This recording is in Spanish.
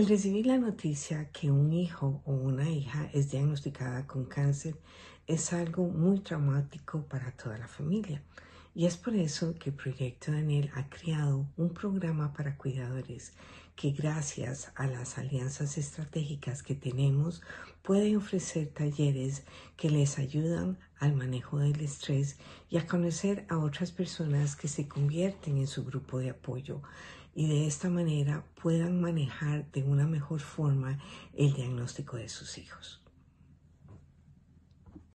El recibir la noticia que un hijo o una hija es diagnosticada con cáncer es algo muy traumático para toda la familia. Y es por eso que Proyecto Daniel ha creado un programa para cuidadores que gracias a las alianzas estratégicas que tenemos puede ofrecer talleres que les ayudan al manejo del estrés y a conocer a otras personas que se convierten en su grupo de apoyo y de esta manera puedan manejar de una mejor forma el diagnóstico de sus hijos.